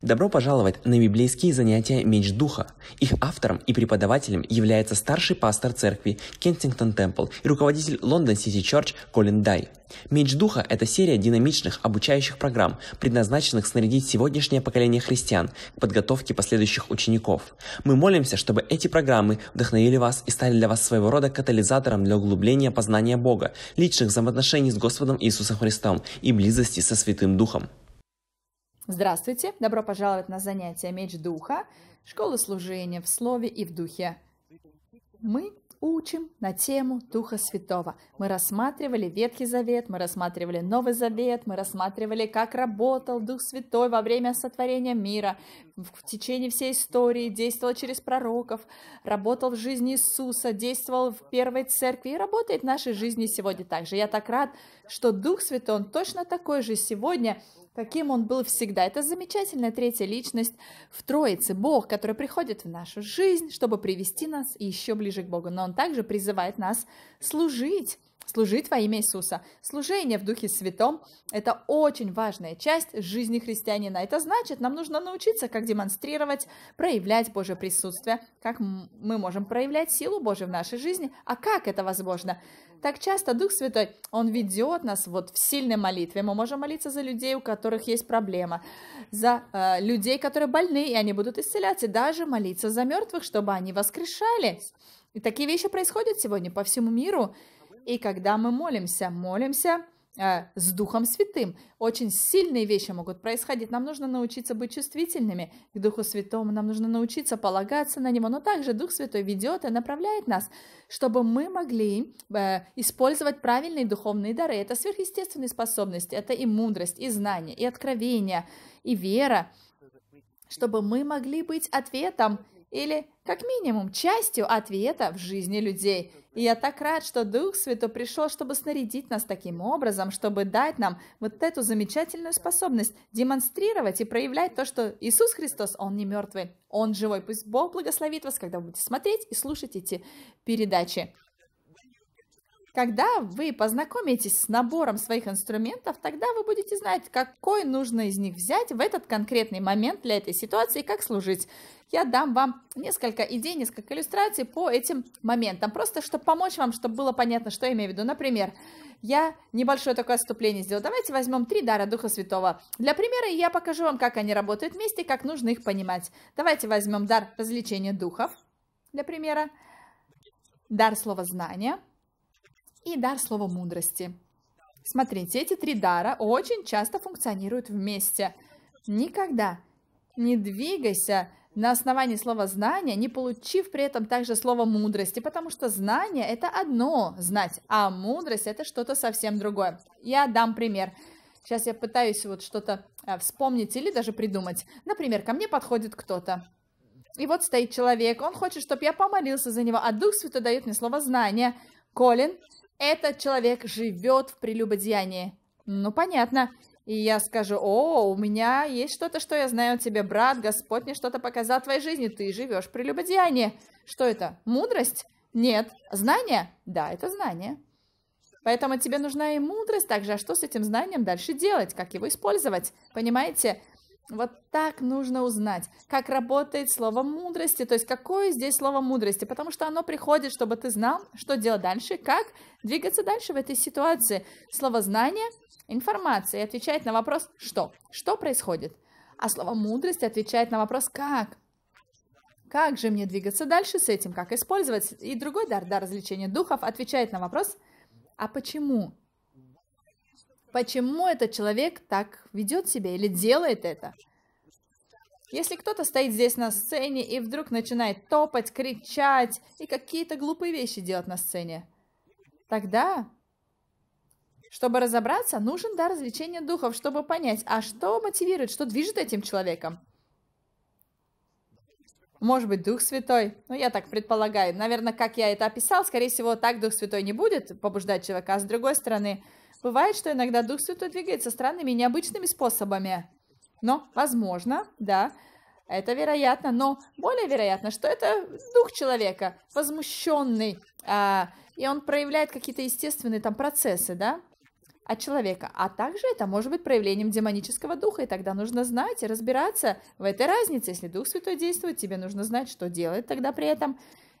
Добро пожаловать на библейские занятия «Меч Духа». Их автором и преподавателем является старший пастор церкви Кенсингтон Темпл и руководитель Лондон Сити Чорч Колин Дай. «Меч Духа» — это серия динамичных обучающих программ, предназначенных снарядить сегодняшнее поколение христиан к подготовке последующих учеников. Мы молимся, чтобы эти программы вдохновили вас и стали для вас своего рода катализатором для углубления познания Бога, личных взаимоотношений с Господом Иисусом Христом и близости со Святым Духом. Здравствуйте! Добро пожаловать на занятие «Меч Духа» школы служения в слове и в духе. Мы учим на тему Духа Святого. Мы рассматривали Ветхий Завет, мы рассматривали Новый Завет, мы рассматривали, как работал Дух Святой во время сотворения мира, в течение всей истории, действовал через пророков, работал в жизни Иисуса, действовал в первой церкви и работает в нашей жизни сегодня также. Я так рад, что Дух Святой, Он точно такой же сегодня, каким Он был всегда. Это замечательная третья личность в Троице, Бог, который приходит в нашу жизнь, чтобы привести нас еще ближе к Богу. Но Он также призывает нас служить служить во имя Иисуса. Служение в Духе Святом – это очень важная часть жизни христианина. Это значит, нам нужно научиться, как демонстрировать, проявлять Божье присутствие, как мы можем проявлять силу Божью в нашей жизни. А как это возможно? Так часто Дух Святой, Он ведет нас вот в сильной молитве. Мы можем молиться за людей, у которых есть проблема, за э, людей, которые больны, и они будут исцеляться, и даже молиться за мертвых, чтобы они воскрешались. И такие вещи происходят сегодня по всему миру. И когда мы молимся, молимся э, с Духом Святым, очень сильные вещи могут происходить. Нам нужно научиться быть чувствительными к Духу Святому, нам нужно научиться полагаться на Него. Но также Дух Святой ведет и направляет нас, чтобы мы могли э, использовать правильные духовные дары. Это сверхъестественные способности, это и мудрость, и знание, и откровение, и вера, чтобы мы могли быть ответом или, как минимум, частью ответа в жизни людей. И я так рад, что Дух Святой пришел, чтобы снарядить нас таким образом, чтобы дать нам вот эту замечательную способность демонстрировать и проявлять то, что Иисус Христос, Он не мертвый, Он живой. Пусть Бог благословит вас, когда вы будете смотреть и слушать эти передачи. Когда вы познакомитесь с набором своих инструментов, тогда вы будете знать, какой нужно из них взять в этот конкретный момент для этой ситуации и как служить. Я дам вам несколько идей, несколько иллюстраций по этим моментам, просто чтобы помочь вам, чтобы было понятно, что я имею в виду. Например, я небольшое такое отступление сделал. Давайте возьмем три дара Духа Святого. Для примера я покажу вам, как они работают вместе, как нужно их понимать. Давайте возьмем дар развлечения духов, для примера, дар слова знания – и дар слова мудрости. Смотрите, эти три дара очень часто функционируют вместе. Никогда не двигайся на основании слова знания, не получив при этом также слово «мудрости», потому что знание – это одно знать, а мудрость – это что-то совсем другое. Я дам пример. Сейчас я пытаюсь вот что-то а, вспомнить или даже придумать. Например, ко мне подходит кто-то. И вот стоит человек, он хочет, чтобы я помолился за него, а Дух Святой дает мне слово знания. Колин, этот человек живет в прелюбодеянии. Ну, понятно. И я скажу, о, у меня есть что-то, что я знаю о тебе, брат, Господь мне что-то показал в твоей жизни, ты живешь в прелюбодеянии. Что это, мудрость? Нет. Знание? Да, это знание. Поэтому тебе нужна и мудрость также, а что с этим знанием дальше делать, как его использовать, понимаете? Вот так нужно узнать, как работает слово мудрости, то есть какое здесь слово мудрости, потому что оно приходит, чтобы ты знал, что делать дальше, как двигаться дальше в этой ситуации. Слово знание, информация, отвечает на вопрос «что?», «что происходит?», а слово мудрость отвечает на вопрос «как?», «как же мне двигаться дальше с этим?», «как использовать?». И другой дар, дар развлечения духов, отвечает на вопрос «а почему?» почему этот человек так ведет себя или делает это. Если кто-то стоит здесь на сцене и вдруг начинает топать, кричать и какие-то глупые вещи делать на сцене, тогда, чтобы разобраться, нужен дар развлечения духов, чтобы понять, а что мотивирует, что движет этим человеком. Может быть, Дух Святой. Ну, я так предполагаю. Наверное, как я это описал, скорее всего, так Дух Святой не будет побуждать человека. А с другой стороны, Бывает, что иногда Дух Святой двигается странными и необычными способами. Но, возможно, да, это вероятно, но более вероятно, что это дух человека, возмущенный, а, и он проявляет какие-то естественные там процессы, да, от человека. А также это может быть проявлением демонического духа, и тогда нужно знать и разбираться в этой разнице. Если Дух Святой действует, тебе нужно знать, что делает, тогда при этом.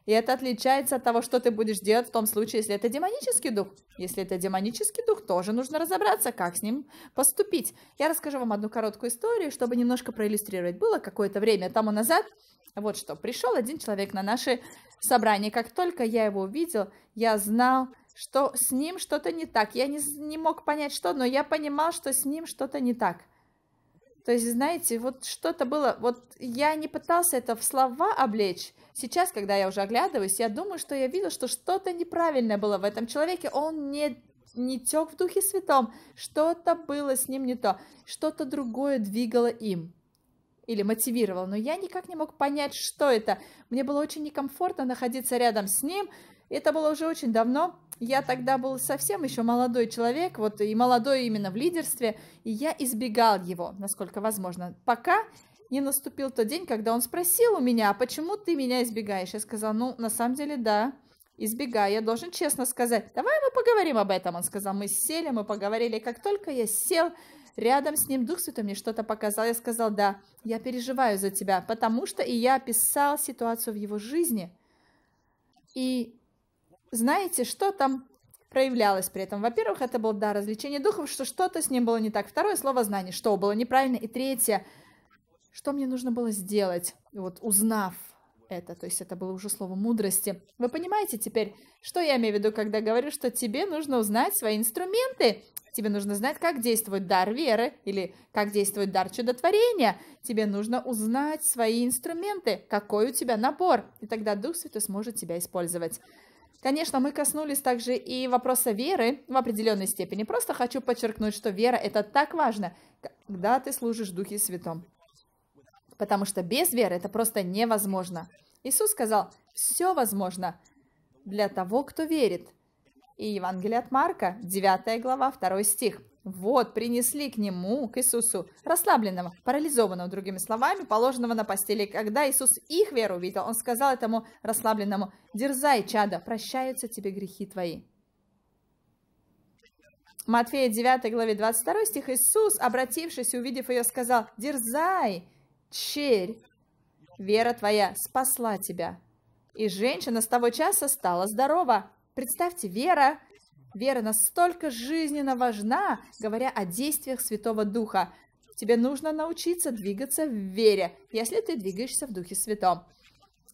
И это отличается от того, что ты будешь делать в том случае, если это демонический дух. Если это демонический дух, тоже нужно разобраться, как с ним поступить. Я расскажу вам одну короткую историю, чтобы немножко проиллюстрировать. Было какое-то время тому назад, вот что, пришел один человек на наши собрания. Как только я его увидел, я знал, что с ним что-то не так. Я не, не мог понять, что, но я понимал, что с ним что-то не так. То есть, знаете, вот что-то было, вот я не пытался это в слова облечь. Сейчас, когда я уже оглядываюсь, я думаю, что я видел, что что-то неправильное было в этом человеке. Он не, не тек в Духе Святом. Что-то было с ним не то. Что-то другое двигало им или мотивировало. Но я никак не мог понять, что это. Мне было очень некомфортно находиться рядом с ним, это было уже очень давно. Я тогда был совсем еще молодой человек, вот и молодой именно в лидерстве, и я избегал его, насколько возможно, пока не наступил тот день, когда он спросил у меня, а почему ты меня избегаешь? Я сказал, ну, на самом деле, да, избегаю, я должен честно сказать, давай мы поговорим об этом. Он сказал, мы сели, мы поговорили, как только я сел, Рядом с ним Дух Святой мне что-то показал. Я сказал, да, я переживаю за тебя, потому что и я описал ситуацию в его жизни. И знаете, что там проявлялось при этом. Во-первых, это был, да, развлечение духов, что что-то с ним было не так. Второе, слово знание, что было неправильно. И третье, что мне нужно было сделать, вот узнав это, то есть это было уже слово мудрости. Вы понимаете теперь, что я имею в виду, когда говорю, что тебе нужно узнать свои инструменты, тебе нужно знать, как действует дар веры или как действует дар чудотворения, тебе нужно узнать свои инструменты, какой у тебя набор, и тогда Дух Святой сможет тебя использовать. Конечно, мы коснулись также и вопроса веры в определенной степени. Просто хочу подчеркнуть, что вера – это так важно, когда ты служишь Духе Святом. Потому что без веры это просто невозможно. Иисус сказал, все возможно для того, кто верит. И Евангелие от Марка, 9 глава, 2 стих. Вот, принесли к нему, к Иисусу, расслабленного, парализованного, другими словами, положенного на постели. Когда Иисус их веру увидел, он сказал этому расслабленному, «Дерзай, чадо, прощаются тебе грехи твои». Матфея 9 главе 22 стих Иисус, обратившись и увидев ее, сказал, «Дерзай, черь, вера твоя спасла тебя». И женщина с того часа стала здорова. Представьте, вера Вера настолько жизненно важна, говоря о действиях Святого Духа. Тебе нужно научиться двигаться в вере, если ты двигаешься в Духе Святом.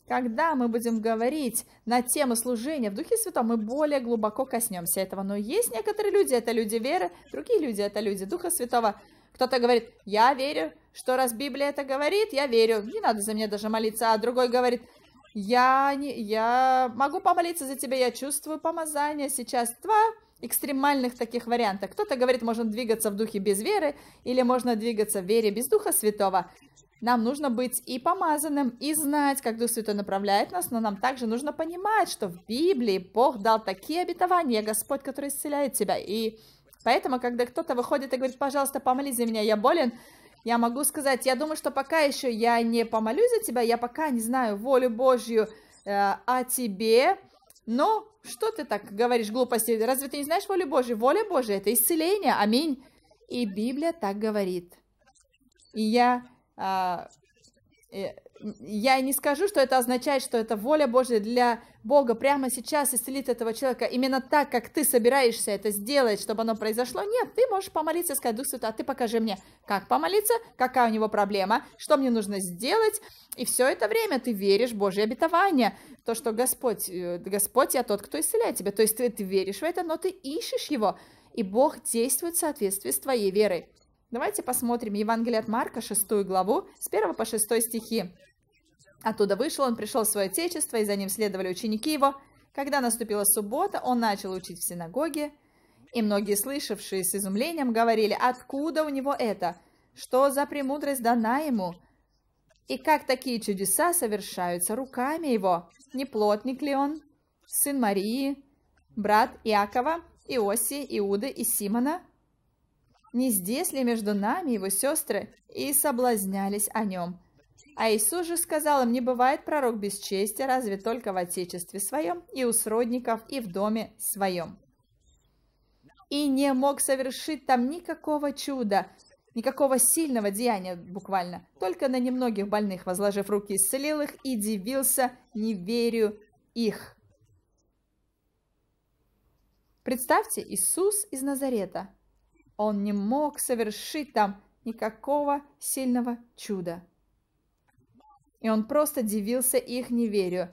Когда мы будем говорить на тему служения в Духе Святом, мы более глубоко коснемся этого. Но есть некоторые люди, это люди веры, другие люди, это люди Духа Святого. Кто-то говорит, я верю, что раз Библия это говорит, я верю, не надо за меня даже молиться, а другой говорит, я, не, я могу помолиться за тебя, я чувствую помазание. Сейчас два экстремальных таких варианта. Кто-то говорит, можно двигаться в духе без веры, или можно двигаться в вере без Духа Святого. Нам нужно быть и помазанным, и знать, как Дух Святой направляет нас, но нам также нужно понимать, что в Библии Бог дал такие обетования, Господь, который исцеляет тебя. И поэтому, когда кто-то выходит и говорит, пожалуйста, помолись за меня, я болен, я могу сказать, я думаю, что пока еще я не помолюсь за тебя, я пока не знаю волю Божью э, о тебе, но что ты так говоришь глупости? Разве ты не знаешь волю Божью? Воля Божья – это исцеление, аминь. И Библия так говорит. И я а, Э, я не скажу, что это означает, что это воля Божья для Бога прямо сейчас исцелит этого человека. Именно так, как ты собираешься это сделать, чтобы оно произошло. Нет, ты можешь помолиться и сказать, Дух Святой, а ты покажи мне, как помолиться, какая у него проблема, что мне нужно сделать. И все это время ты веришь в Божье обетование, то, что Господь, э, Господь, я тот, кто исцеляет тебя. То есть ты, ты веришь в это, но ты ищешь его, и Бог действует в соответствии с твоей верой. Давайте посмотрим Евангелие от Марка, 6 главу, с 1 по 6 стихи. Оттуда вышел он, пришел в свое отечество, и за ним следовали ученики его. Когда наступила суббота, он начал учить в синагоге, и многие, слышавшие с изумлением, говорили, откуда у него это, что за премудрость дана ему, и как такие чудеса совершаются руками его, не плотник ли он, сын Марии, брат Иакова, Иоси, Иуды и Симона – не здесь ли между нами его сестры, и соблазнялись о нем. А Иисус же сказал им, не бывает пророк без чести, разве только в отечестве своем, и у сродников, и в доме своем. И не мог совершить там никакого чуда, никакого сильного деяния буквально, только на немногих больных, возложив руки, исцелил их и дивился неверию их. Представьте, Иисус из Назарета – он не мог совершить там никакого сильного чуда. И он просто дивился их неверию.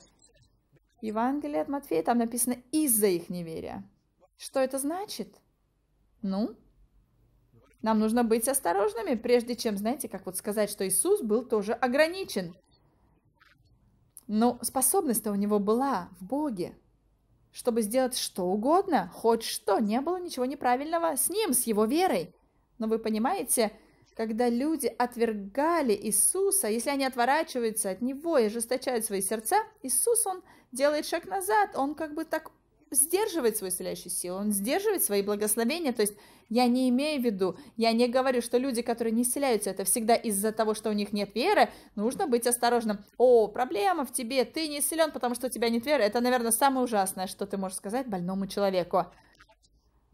Евангелие от Матфея там написано «из-за их неверия». Что это значит? Ну, нам нужно быть осторожными, прежде чем, знаете, как вот сказать, что Иисус был тоже ограничен. Но способность-то у него была в Боге чтобы сделать что угодно, хоть что, не было ничего неправильного с ним, с его верой. Но вы понимаете, когда люди отвергали Иисуса, если они отворачиваются от Него и ожесточают свои сердца, Иисус, Он делает шаг назад, Он как бы так сдерживает свою исцеляющую силу, он сдерживает свои благословения. То есть я не имею в виду, я не говорю, что люди, которые не исцеляются, это всегда из-за того, что у них нет веры. Нужно быть осторожным. О, проблема в тебе, ты не исцелен, потому что у тебя нет веры. Это, наверное, самое ужасное, что ты можешь сказать больному человеку.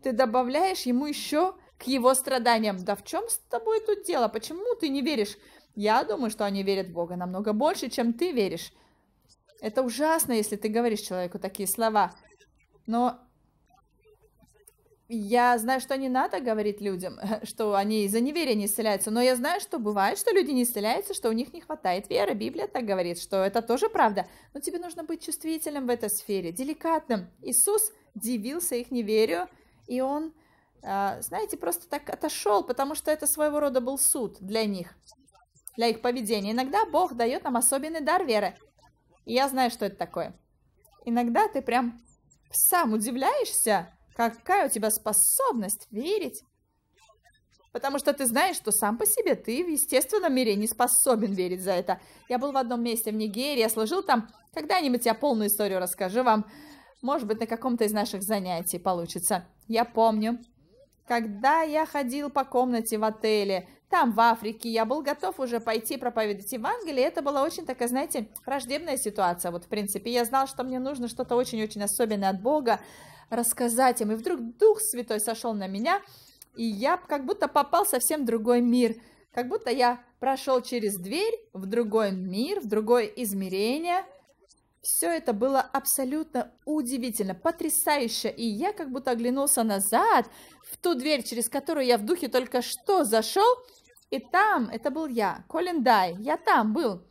Ты добавляешь ему еще к его страданиям. Да в чем с тобой тут дело? Почему ты не веришь? Я думаю, что они верят в Бога намного больше, чем ты веришь. Это ужасно, если ты говоришь человеку такие слова. Но я знаю, что не надо говорить людям, что они из-за неверия не исцеляются, но я знаю, что бывает, что люди не исцеляются, что у них не хватает веры. Библия так говорит, что это тоже правда. Но тебе нужно быть чувствительным в этой сфере, деликатным. Иисус дивился их неверию, и он, а, знаете, просто так отошел, потому что это своего рода был суд для них, для их поведения. Иногда Бог дает нам особенный дар веры. И я знаю, что это такое. Иногда ты прям сам удивляешься, какая у тебя способность верить? Потому что ты знаешь, что сам по себе ты в естественном мире не способен верить за это. Я был в одном месте в Нигерии, я служил там. Когда-нибудь я полную историю расскажу вам. Может быть, на каком-то из наших занятий получится. Я помню, когда я ходил по комнате в отеле, там, в Африке, я был готов уже пойти проповедовать Евангелие. Это была очень такая, знаете, враждебная ситуация. Вот, в принципе, я знал, что мне нужно что-то очень-очень особенное от Бога рассказать им. И вдруг Дух Святой сошел на меня, и я как будто попал в совсем другой мир. Как будто я прошел через дверь в другой мир, в другое измерение. Все это было абсолютно удивительно, потрясающе, и я как будто оглянулся назад в ту дверь, через которую я в духе только что зашел, и там это был я, Колин Дай, я там был.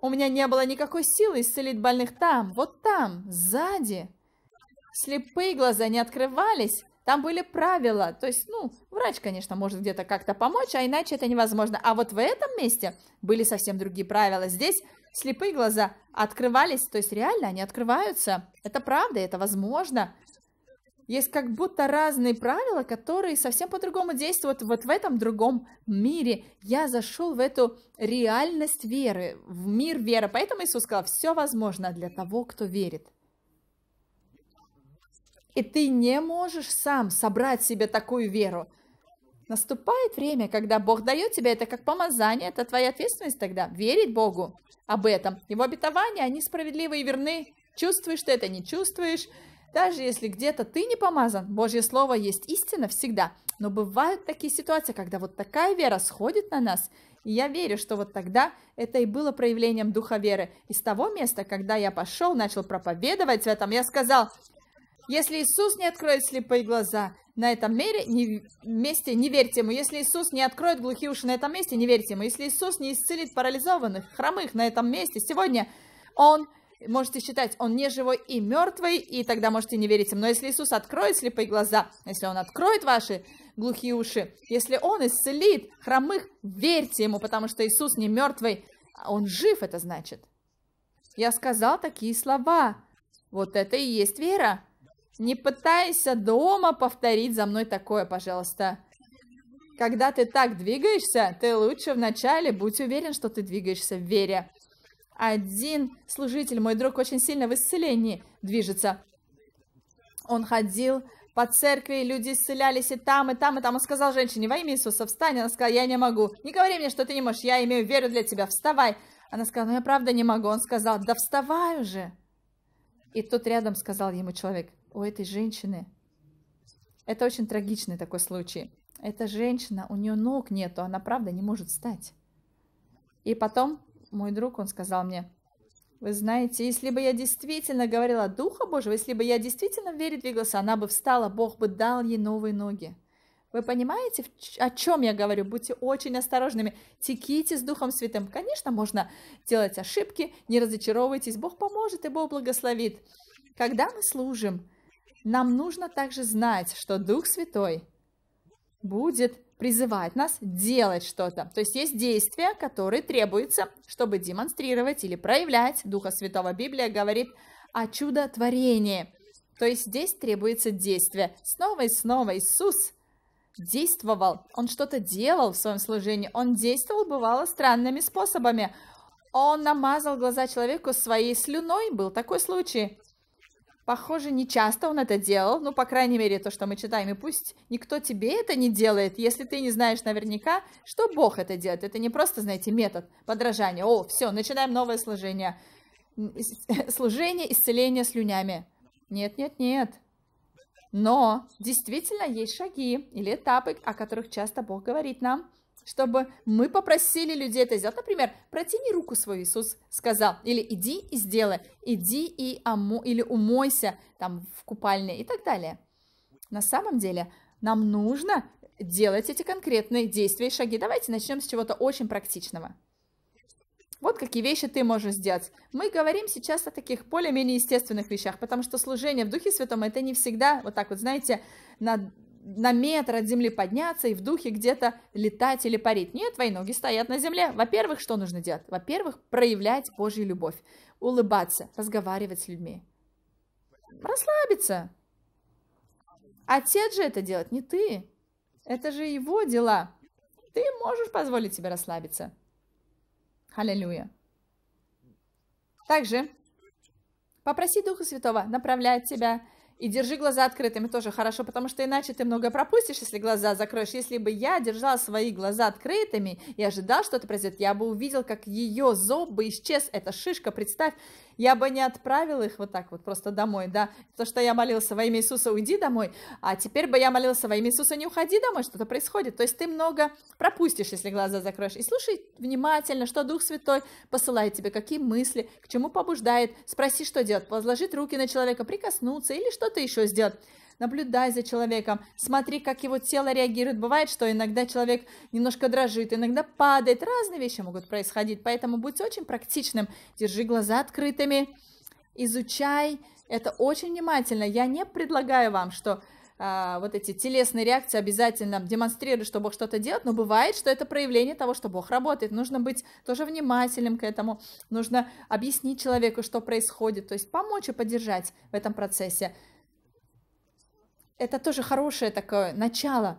У меня не было никакой силы исцелить больных там, вот там, сзади. Слепые глаза не открывались, там были правила. То есть, ну, врач, конечно, может где-то как-то помочь, а иначе это невозможно. А вот в этом месте были совсем другие правила. Здесь слепые глаза открывались, то есть реально они открываются. Это правда, это возможно есть как будто разные правила, которые совсем по-другому действуют вот в этом другом мире. Я зашел в эту реальность веры, в мир веры. Поэтому Иисус сказал, все возможно для того, кто верит. И ты не можешь сам собрать себе такую веру. Наступает время, когда Бог дает тебе это как помазание, это твоя ответственность тогда, верить Богу об этом. Его обетования, они справедливы и верны. Чувствуешь ты это, не чувствуешь, даже если где-то ты не помазан, Божье Слово есть истина всегда. Но бывают такие ситуации, когда вот такая вера сходит на нас, и я верю, что вот тогда это и было проявлением духа веры. Из того места, когда я пошел, начал проповедовать в этом, я сказал, если Иисус не откроет слепые глаза на этом мире, не, месте, не верьте ему. Если Иисус не откроет глухие уши на этом месте, не верьте ему. Если Иисус не исцелит парализованных, хромых на этом месте, сегодня Он можете считать, он не живой и мертвый, и тогда можете не верить им. Но если Иисус откроет слепые глаза, если он откроет ваши глухие уши, если он исцелит хромых, верьте ему, потому что Иисус не мертвый, а он жив, это значит. Я сказал такие слова. Вот это и есть вера. Не пытайся дома повторить за мной такое, пожалуйста. Когда ты так двигаешься, ты лучше вначале будь уверен, что ты двигаешься в вере. Один служитель, мой друг, очень сильно в исцелении движется. Он ходил по церкви, люди исцелялись и там, и там, и там. Он сказал женщине, во имя Иисуса, встань. Она сказала, я не могу. Не говори мне, что ты не можешь, я имею веру для тебя, вставай. Она сказала, ну я правда не могу. Он сказал, да вставай уже. И тут рядом сказал ему человек, у этой женщины. Это очень трагичный такой случай. Эта женщина, у нее ног нету, она правда не может встать. И потом мой друг, он сказал мне, вы знаете, если бы я действительно говорила Духа Божьего, если бы я действительно в вере двигалась, она бы встала, Бог бы дал ей новые ноги. Вы понимаете, о чем я говорю? Будьте очень осторожными. Теките с Духом Святым. Конечно, можно делать ошибки, не разочаровывайтесь. Бог поможет и Бог благословит. Когда мы служим, нам нужно также знать, что Дух Святой будет призывает нас делать что-то. То есть есть действия, которые требуются, чтобы демонстрировать или проявлять. Духа Святого Библия говорит о чудотворении. То есть здесь требуется действие. Снова и снова Иисус действовал, он что-то делал в своем служении, он действовал, бывало, странными способами. Он намазал глаза человеку своей слюной, был такой случай. Похоже, не часто он это делал, ну, по крайней мере, то, что мы читаем, и пусть никто тебе это не делает, если ты не знаешь наверняка, что Бог это делает. Это не просто, знаете, метод подражания. О, все, начинаем новое служение. Служение исцеления слюнями. Нет, нет, нет. Но действительно есть шаги или этапы, о которых часто Бог говорит нам – чтобы мы попросили людей это сделать. Например, протяни руку свою, Иисус сказал, или иди и сделай, иди и омо, или умойся там в купальне и так далее. На самом деле нам нужно делать эти конкретные действия и шаги. Давайте начнем с чего-то очень практичного. Вот какие вещи ты можешь сделать. Мы говорим сейчас о таких более-менее естественных вещах, потому что служение в Духе Святом это не всегда вот так вот, знаете, на на метр от земли подняться и в духе где-то летать или парить. Нет, твои ноги стоят на земле. Во-первых, что нужно делать? Во-первых, проявлять Божью любовь, улыбаться, разговаривать с людьми, расслабиться. Отец же это делает, не ты. Это же его дела. Ты можешь позволить себе расслабиться. Аллилуйя. Также попроси Духа Святого направлять тебя и держи глаза открытыми тоже хорошо, потому что иначе ты много пропустишь, если глаза закроешь. Если бы я держал свои глаза открытыми и ожидал, что это произойдет, я бы увидел, как ее зоб бы исчез, эта шишка, представь, я бы не отправил их вот так вот просто домой, да, то, что я молился во имя Иисуса, уйди домой, а теперь бы я молился во имя Иисуса, не уходи домой, что-то происходит, то есть ты много пропустишь, если глаза закроешь, и слушай внимательно, что Дух Святой посылает тебе, какие мысли, к чему побуждает, спроси, что делать, возложить руки на человека, прикоснуться или что-то еще сделать, наблюдай за человеком, смотри, как его тело реагирует. Бывает, что иногда человек немножко дрожит, иногда падает, разные вещи могут происходить, поэтому будь очень практичным, держи глаза открытыми, изучай это очень внимательно. Я не предлагаю вам, что а, вот эти телесные реакции обязательно демонстрируют, что Бог что-то делает, но бывает, что это проявление того, что Бог работает. Нужно быть тоже внимательным к этому, нужно объяснить человеку, что происходит, то есть помочь и поддержать в этом процессе это тоже хорошее такое начало,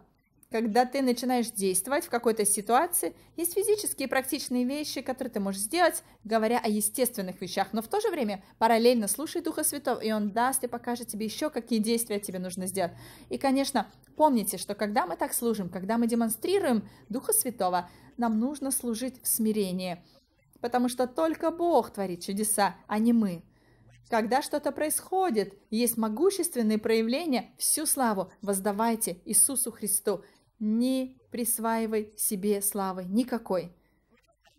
когда ты начинаешь действовать в какой-то ситуации, есть физические практичные вещи, которые ты можешь сделать, говоря о естественных вещах, но в то же время параллельно слушай Духа Святого, и Он даст и покажет тебе еще, какие действия тебе нужно сделать. И, конечно, помните, что когда мы так служим, когда мы демонстрируем Духа Святого, нам нужно служить в смирении, потому что только Бог творит чудеса, а не мы. Когда что-то происходит, есть могущественные проявления, всю славу воздавайте Иисусу Христу. Не присваивай себе славы никакой.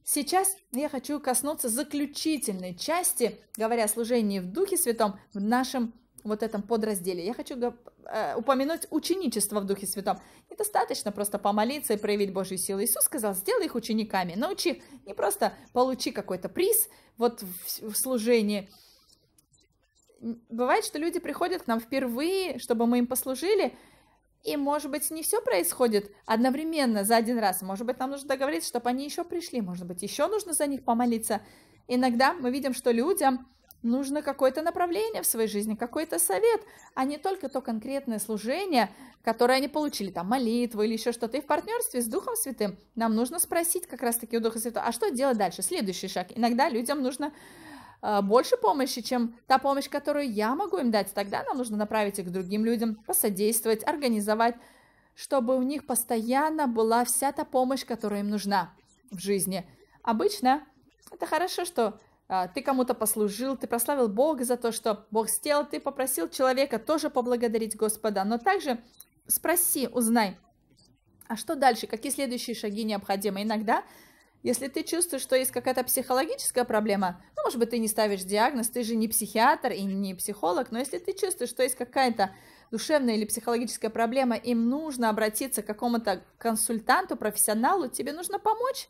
Сейчас я хочу коснуться заключительной части, говоря о служении в Духе Святом, в нашем вот этом подразделе. Я хочу э, упомянуть ученичество в Духе Святом. Недостаточно просто помолиться и проявить Божью силу. Иисус сказал, сделай их учениками, научи их, не просто получи какой-то приз вот в служении, бывает, что люди приходят к нам впервые, чтобы мы им послужили, и, может быть, не все происходит одновременно за один раз. Может быть, нам нужно договориться, чтобы они еще пришли. Может быть, еще нужно за них помолиться. Иногда мы видим, что людям нужно какое-то направление в своей жизни, какой-то совет, а не только то конкретное служение, которое они получили, там, молитву или еще что-то. И в партнерстве с Духом Святым нам нужно спросить как раз-таки у Духа Святого, а что делать дальше, следующий шаг. Иногда людям нужно а, больше помощи, чем та помощь, которую я могу им дать, тогда нам нужно направить их к другим людям, посодействовать, организовать, чтобы у них постоянно была вся та помощь, которая им нужна в жизни. Обычно это хорошо, что а, ты кому-то послужил, ты прославил Бога за то, что Бог сделал, ты попросил человека тоже поблагодарить Господа, но также спроси, узнай, а что дальше, какие следующие шаги необходимы. Иногда если ты чувствуешь, что есть какая-то психологическая проблема, ну, может быть, ты не ставишь диагноз, ты же не психиатр и не психолог, но если ты чувствуешь, что есть какая-то душевная или психологическая проблема, им нужно обратиться к какому-то консультанту, профессионалу, тебе нужно помочь,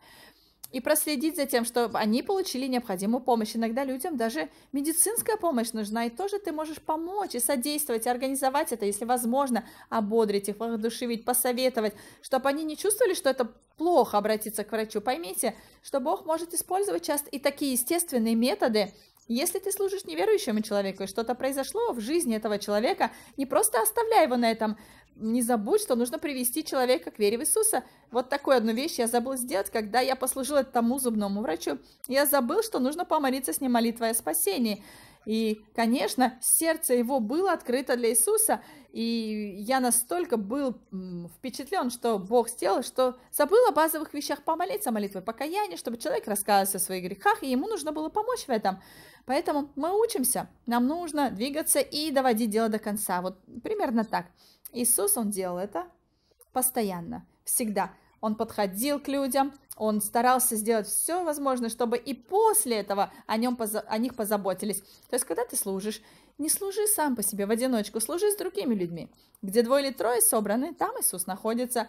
и проследить за тем, чтобы они получили необходимую помощь. Иногда людям даже медицинская помощь нужна, и тоже ты можешь помочь и содействовать, и организовать это, если возможно, ободрить их, воодушевить, посоветовать, чтобы они не чувствовали, что это плохо обратиться к врачу. Поймите, что Бог может использовать часто и такие естественные методы, если ты служишь неверующему человеку, и что-то произошло в жизни этого человека, не просто оставляй его на этом. Не забудь, что нужно привести человека к вере в Иисуса. Вот такую одну вещь я забыл сделать, когда я послужила тому зубному врачу. Я забыл, что нужно помолиться с ним молитвой о спасении. И, конечно, сердце его было открыто для Иисуса, и я настолько был впечатлен, что Бог сделал, что забыл о базовых вещах помолиться, молитвой покаяния, чтобы человек раскаялся в своих грехах, и ему нужно было помочь в этом. Поэтому мы учимся, нам нужно двигаться и доводить дело до конца. Вот примерно так. Иисус, он делал это постоянно, всегда он подходил к людям, он старался сделать все возможное, чтобы и после этого о, нем, о них позаботились. То есть, когда ты служишь, не служи сам по себе в одиночку, служи с другими людьми. Где двое или трое собраны, там Иисус находится.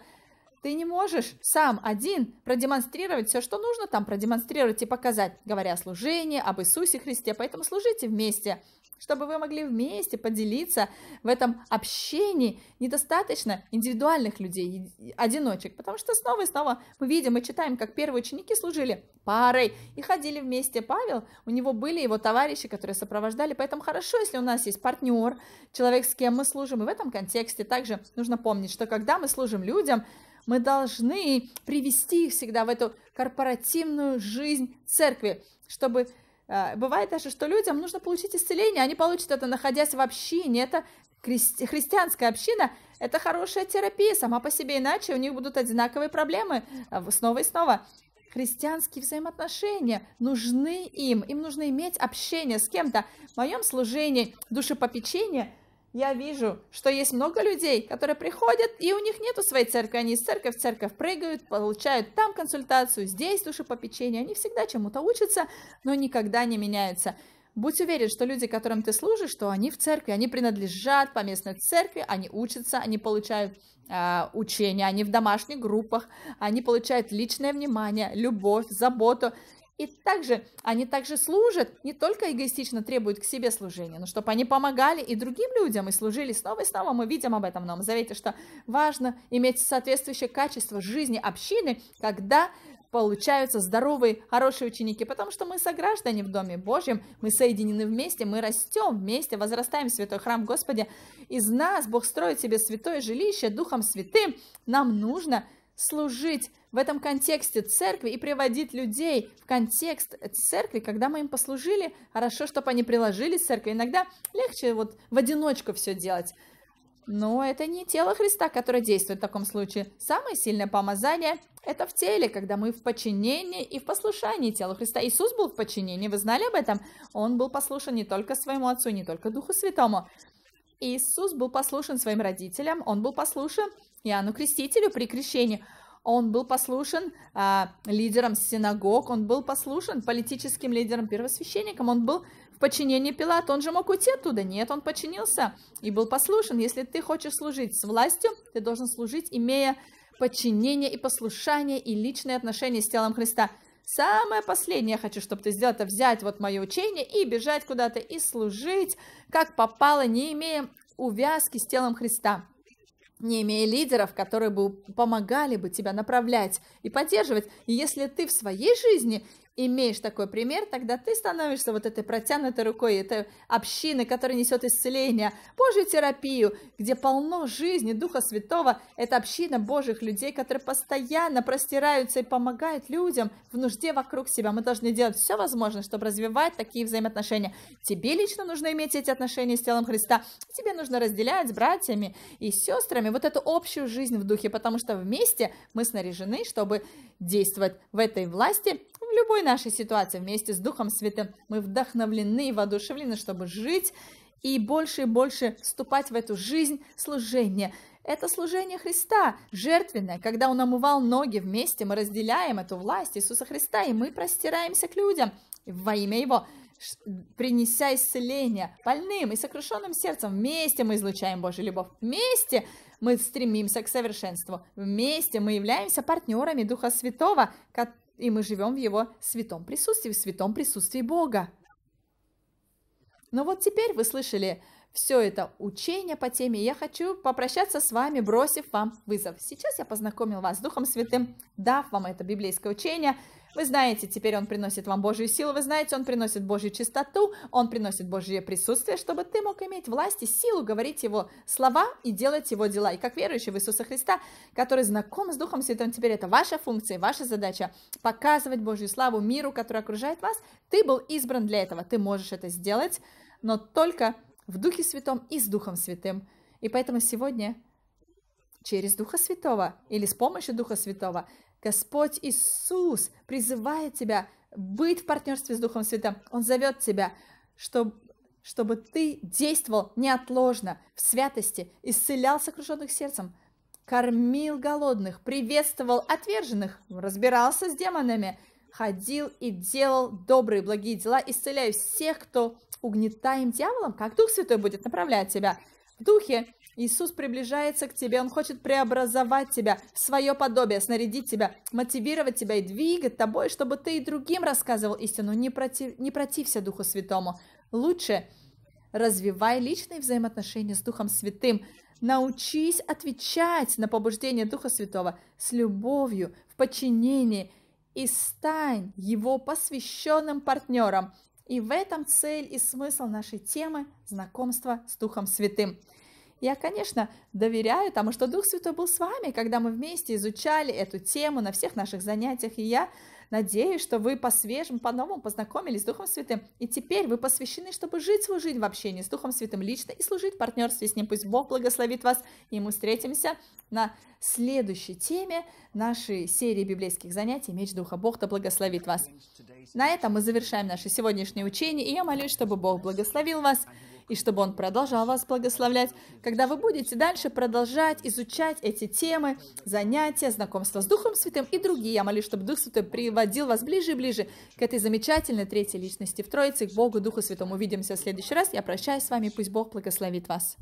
Ты не можешь сам один продемонстрировать все, что нужно там продемонстрировать и показать, говоря о служении, об Иисусе Христе. Поэтому служите вместе чтобы вы могли вместе поделиться в этом общении недостаточно индивидуальных людей, одиночек, потому что снова и снова мы видим и читаем, как первые ученики служили парой и ходили вместе. Павел, у него были его товарищи, которые сопровождали, поэтому хорошо, если у нас есть партнер, человек, с кем мы служим, и в этом контексте также нужно помнить, что когда мы служим людям, мы должны привести их всегда в эту корпоративную жизнь церкви, чтобы Э, бывает даже, что людям нужно получить исцеление, они получат это, находясь в общине. Это христи- христианская община, это хорошая терапия сама по себе, иначе у них будут одинаковые проблемы э, снова и снова. Христианские взаимоотношения нужны им, им нужно иметь общение с кем-то. В моем служении душепопечения – я вижу, что есть много людей, которые приходят, и у них нету своей церкви. Они из церковь в церковь прыгают, получают там консультацию, здесь душепопечение. Они всегда чему-то учатся, но никогда не меняются. Будь уверен, что люди, которым ты служишь, что они в церкви, они принадлежат по местной церкви, они учатся, они получают э, учения, они в домашних группах, они получают личное внимание, любовь, заботу. И также они также служат, не только эгоистично требуют к себе служения, но чтобы они помогали и другим людям, и служили снова и снова. Мы видим об этом в Новом Завете, что важно иметь соответствующее качество жизни общины, когда получаются здоровые, хорошие ученики, потому что мы сограждане в Доме Божьем, мы соединены вместе, мы растем вместе, возрастаем в святой храм Господи. Из нас Бог строит себе святое жилище Духом Святым. Нам нужно служить в этом контексте церкви и приводить людей в контекст церкви, когда мы им послужили, хорошо, чтобы они приложились к церкви. Иногда легче вот в одиночку все делать. Но это не тело Христа, которое действует в таком случае. Самое сильное помазание – это в теле, когда мы в подчинении и в послушании телу Христа. Иисус был в подчинении, вы знали об этом? Он был послушен не только своему Отцу, не только Духу Святому. Иисус был послушен своим родителям, он был послушен Иоанну Крестителю при крещении. Он был послушен а, лидерам синагог, он был послушен политическим лидером первосвященником, он был в подчинении Пилата, он же мог уйти оттуда. Нет, он подчинился и был послушен. Если ты хочешь служить с властью, ты должен служить, имея подчинение и послушание и личные отношения с телом Христа. Самое последнее я хочу, чтобы ты сделал, это взять вот мое учение и бежать куда-то и служить, как попало, не имея увязки с телом Христа не имея лидеров, которые бы помогали бы тебя направлять и поддерживать. И если ты в своей жизни имеешь такой пример, тогда ты становишься вот этой протянутой рукой, этой общины, которая несет исцеление, Божью терапию, где полно жизни, Духа Святого. Это община Божьих людей, которые постоянно простираются и помогают людям в нужде вокруг себя. Мы должны делать все возможное, чтобы развивать такие взаимоотношения. Тебе лично нужно иметь эти отношения с телом Христа. Тебе нужно разделять с братьями и сестрами вот эту общую жизнь в духе, потому что вместе мы снаряжены, чтобы действовать в этой власти любой нашей ситуации вместе с Духом Святым мы вдохновлены и воодушевлены, чтобы жить и больше и больше вступать в эту жизнь служения. Это служение Христа, жертвенное, когда Он омывал ноги вместе, мы разделяем эту власть Иисуса Христа, и мы простираемся к людям во имя Его, принеся исцеление больным и сокрушенным сердцем. Вместе мы излучаем Божью любовь, вместе мы стремимся к совершенству, вместе мы являемся партнерами Духа Святого, и мы живем в Его святом присутствии, в святом присутствии Бога. Но вот теперь вы слышали все это учение по теме, я хочу попрощаться с вами, бросив вам вызов. Сейчас я познакомил вас с Духом Святым, дав вам это библейское учение. Вы знаете, теперь он приносит вам Божью силу, вы знаете, он приносит Божью чистоту, он приносит Божье присутствие, чтобы ты мог иметь власть и силу говорить его слова и делать его дела. И как верующий в Иисуса Христа, который знаком с Духом Святым, теперь это ваша функция, ваша задача показывать Божью славу миру, который окружает вас. Ты был избран для этого, ты можешь это сделать, но только в Духе Святом и с Духом Святым. И поэтому сегодня через Духа Святого или с помощью Духа Святого Господь Иисус призывает тебя быть в партнерстве с Духом Святым. Он зовет тебя, чтобы, чтобы ты действовал неотложно в святости, исцелял сокрушенных сердцем, кормил голодных, приветствовал отверженных, разбирался с демонами, ходил и делал добрые, благие дела, исцеляя всех, кто угнетаем дьяволом, как Дух Святой будет направлять тебя. В Духе Иисус приближается к тебе, Он хочет преобразовать тебя в свое подобие, снарядить тебя, мотивировать тебя и двигать тобой, чтобы ты и другим рассказывал истину. Не, против, не протився Духу Святому. Лучше развивай личные взаимоотношения с Духом Святым. Научись отвечать на побуждение Духа Святого с любовью, в подчинении и стань его посвященным партнером и в этом цель и смысл нашей темы знакомства с Духом Святым». Я, конечно, доверяю тому, что Дух Святой был с вами, когда мы вместе изучали эту тему на всех наших занятиях, и я Надеюсь, что вы по-свежему, по-новому познакомились с Духом Святым, и теперь вы посвящены, чтобы жить свою жизнь в общении с Духом Святым лично и служить в партнерстве с Ним. Пусть Бог благословит вас, и мы встретимся на следующей теме нашей серии библейских занятий «Меч Духа». Бог то благословит вас. На этом мы завершаем наше сегодняшнее учение, и я молюсь, чтобы Бог благословил вас, и чтобы он продолжал вас благословлять, когда вы будете дальше продолжать изучать эти темы, занятия, знакомства с Духом Святым и другие. Я молюсь, чтобы Дух Святой приводил вас ближе и ближе к этой замечательной третьей личности в Троице, к Богу, Духу Святому. Увидимся в следующий раз. Я прощаюсь с вами. Пусть Бог благословит вас.